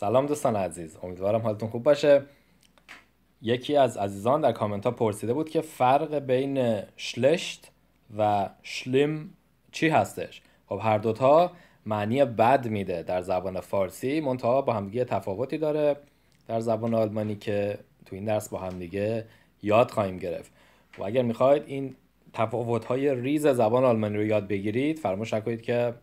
سلام دوستان عزیز امیدوارم حالتون خوب باشه یکی از عزیزان در کامنت ها پرسیده بود که فرق بین شلشت و شلیم چی هستش خب هر دوتا معنی بد میده در زبان فارسی منتها با همدیگه تفاوتی داره در زبان آلمانی که تو این درس با همدیگه یاد خواهیم گرفت و اگر میخواید این تفاوت های ریز زبان آلمانی رو یاد بگیرید فراموش نکنید که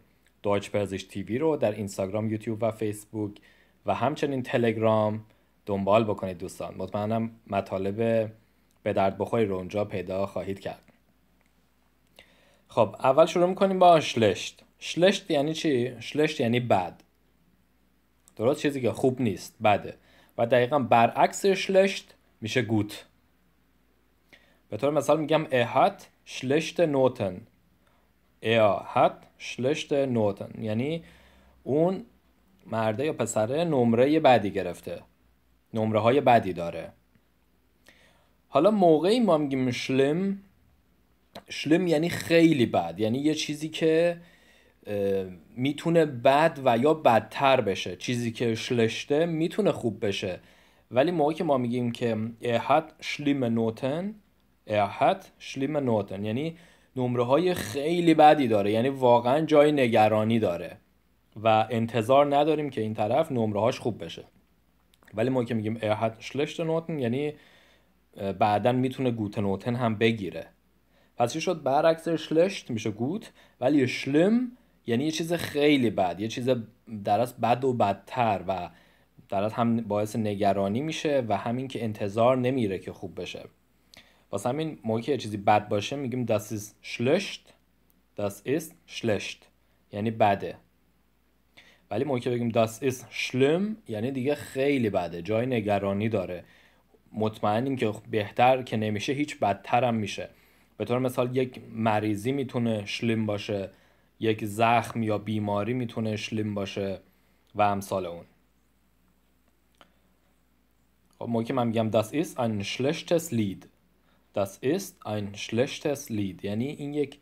دویچ پرزیش تیوی رو در اینستاگرام یوتیوب و فیسبوک و همچنین تلگرام دنبال بکنید دوستان مطمئنم مطالب به درد بخوری رو اونجا پیدا خواهید کرد خب اول شروع میکنیم با شلشت شلشت یعنی چی؟ شلشت یعنی بد درست چیزی که خوب نیست بده و دقیقا برعکس شلشت میشه گوت به طور مثال میگم احت شلشت نوتن احت شلشت نوتن یعنی اون مرده یا پسره نمره بدی گرفته نمره های بدی داره حالا موقعی ما میگیم شلم شلم یعنی خیلی بد یعنی یه چیزی که میتونه بد و یا بدتر بشه چیزی که شلشته میتونه خوب بشه ولی موقعی که ما میگیم که احد شلیم نوتن احد شلیم نوتن یعنی نمره های خیلی بدی داره یعنی واقعا جای نگرانی داره و انتظار نداریم که این طرف نمره هاش خوب بشه ولی ما که میگیم er شلشت نوتن یعنی بعدا میتونه گوت نوتن هم بگیره پس چی شد برعکس شلشت میشه گوت ولی شلم یعنی یه چیز خیلی بد یه چیز در بد و بدتر و در هم باعث نگرانی میشه و همین که انتظار نمیره که خوب بشه واسه همین موقعی که چیزی بد باشه میگیم دست است شلشت یعنی بده ولی ما که بگیم داس ایس شلم یعنی دیگه خیلی بده جای نگرانی داره مطمئنیم که بهتر که نمیشه هیچ بدترم میشه به طور مثال یک مریضی میتونه شلم باشه یک زخم یا بیماری میتونه شلم باشه و امثال اون خب موقعی که من میگم داس از این شلشتس لید داس از این شلشتس لید یعنی این یک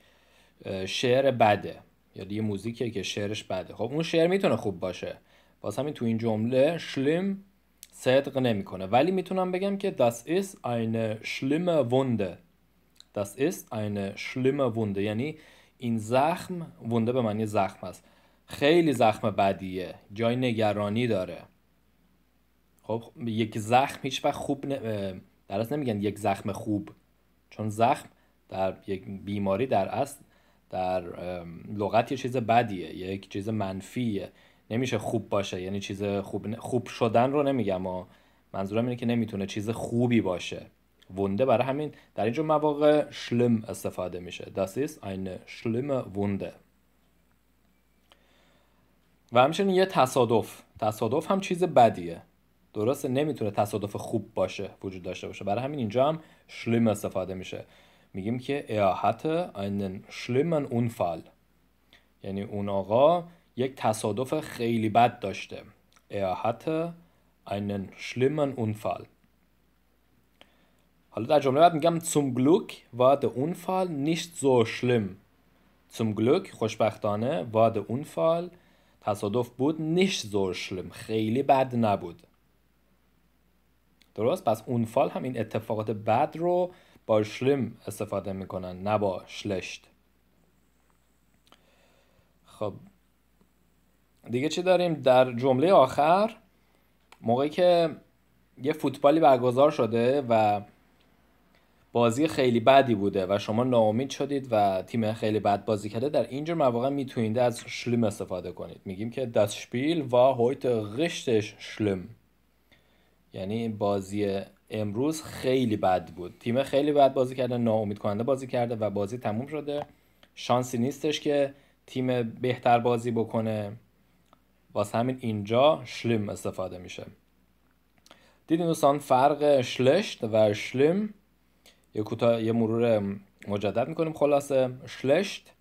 شعر بده یا یه موزیکیه که شعرش بده خب اون شعر میتونه خوب باشه باز همین تو این جمله شلیم صدق نمیکنه ولی میتونم بگم که das ایس eine schlimme ونده das ist eine شلیم ونده یعنی این زخم ونده به معنی زخم است خیلی زخم بدیه جای نگرانی داره خب یک زخم هیچ وقت خوب ن... در اصل نمیگن یک زخم خوب چون زخم در یک بیماری در اصل در لغت یه چیز بدیه یک چیز منفیه نمیشه خوب باشه یعنی چیز خوب, خوب شدن رو نمیگم و منظورم اینه که نمیتونه چیز خوبی باشه ونده برای همین در اینجا مواقع شلم استفاده میشه Das ist eine و همچنین یه تصادف تصادف هم چیز بدیه درسته نمیتونه تصادف خوب باشه وجود داشته باشه برای همین اینجا هم شلم استفاده میشه میگیم که احت einen schlimmen Unfall یعنی اون آقا یک تصادف خیلی بد داشته احت einen schlimmen Unfall حالا در جمله بعد میگم zum Glück war der Unfall nicht so schlimm zum Glück خوشبختانه war der Unfall تصادف بود nicht زو schlimm خیلی بد نبود درست پس اونفال هم این اتفاقات بد رو با شلم استفاده میکنن نه با شلشت خب دیگه چی داریم در جمله آخر موقعی که یه فوتبالی برگزار شده و بازی خیلی بدی بوده و شما ناامید شدید و تیم خیلی بد بازی کرده در اینجور مواقع میتونید از شلم استفاده کنید میگیم که دست و هویت غشتش شلم یعنی بازی امروز خیلی بد بود تیم خیلی بد بازی کرده ناامید کننده بازی کرده و بازی تموم شده شانسی نیستش که تیم بهتر بازی بکنه واسه همین اینجا شلیم استفاده میشه دیدین دوستان فرق شلشت و شلیم یه, کوتاه یه مرور مجدد میکنیم خلاصه شلشت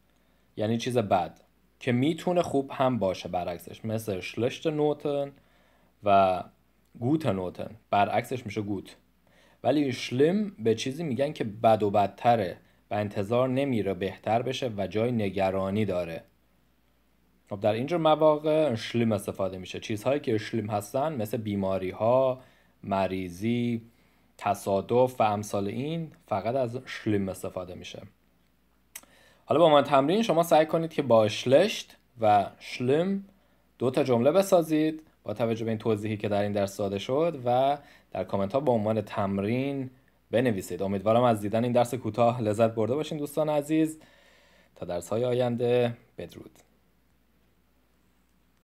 یعنی چیز بد که میتونه خوب هم باشه برعکسش مثل شلشت نوتن و نوتن برعکسش میشه گوت ولی شلم به چیزی میگن که بد و بدتره و انتظار نمیره بهتر بشه و جای نگرانی داره خب در اینجا مواقع شلم استفاده میشه چیزهایی که شلم هستن مثل بیماری ها مریضی تصادف و امثال این فقط از شلم استفاده میشه حالا با من تمرین شما سعی کنید که با شلشت و شلم دو تا جمله بسازید با توجه به این توضیحی که در این درس داده شد و در کامنت ها به عنوان تمرین بنویسید امیدوارم از دیدن این درس کوتاه لذت برده باشین دوستان عزیز تا درس های آینده بدرود